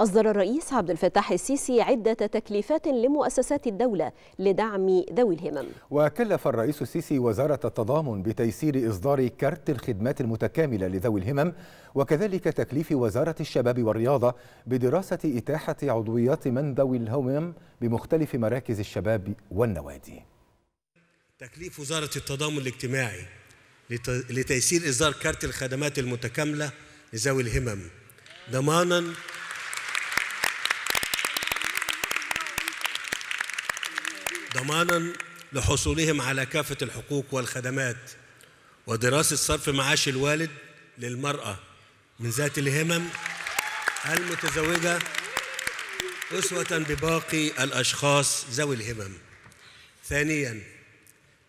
أصدر الرئيس عبد الفتاح السيسي عدة تكليفات لمؤسسات الدولة لدعم ذوي الهمم وكلف الرئيس السيسي وزارة التضامن بتيسير إصدار كارت الخدمات المتكاملة لذوي الهمم وكذلك تكليف وزارة الشباب والرياضة بدراسة إتاحة عضويات من ذوي الهمم بمختلف مراكز الشباب والنوادي تكليف وزارة التضامن الاجتماعي لتيسير إصدار كارت الخدمات المتكاملة لذوي الهمم ضماناً ضمانا لحصولهم على كافة الحقوق والخدمات ودراسة صرف معاش الوالد للمرأة من ذات الهمم المتزوجة أسوة بباقي الأشخاص ذوي الهمم ثانياً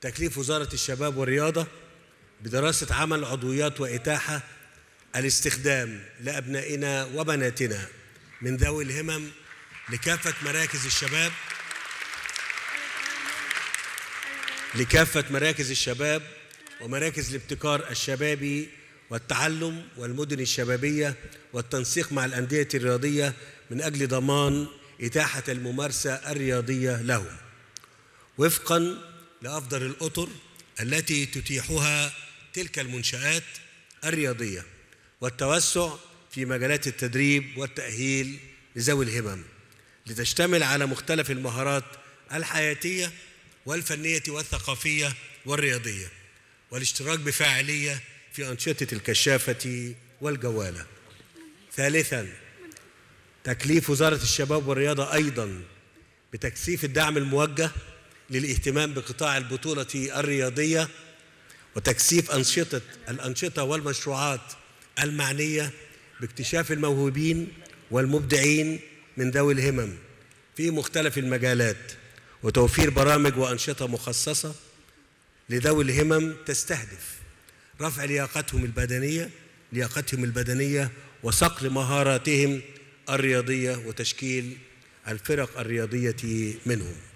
تكليف وزارة الشباب والرياضة بدراسة عمل عضويات وإتاحة الاستخدام لأبنائنا وبناتنا من ذوي الهمم لكافة مراكز الشباب لكافة مراكز الشباب ومراكز الابتكار الشبابي والتعلم والمدن الشبابية والتنسيق مع الأندية الرياضية من أجل ضمان إتاحة الممارسة الرياضية لهم وفقا لأفضل الأطر التي تتيحها تلك المنشآت الرياضية والتوسع في مجالات التدريب والتأهيل لذوي الهمم لتشتمل على مختلف المهارات الحياتية والفنية والثقافية والرياضية والاشتراك بفاعلية في أنشطة الكشافة والجوالة ثالثا تكليف وزارة الشباب والرياضة أيضا بتكثيف الدعم الموجه للاهتمام بقطاع البطولة الرياضية وتكثيف أنشطة الأنشطة والمشروعات المعنية باكتشاف الموهوبين والمبدعين من ذوي الهمم في مختلف المجالات وتوفير برامج وأنشطة مخصصة لذوي الهمم تستهدف رفع لياقتهم البدنية لياقتهم البدنية وصقل مهاراتهم الرياضية وتشكيل الفرق الرياضية منهم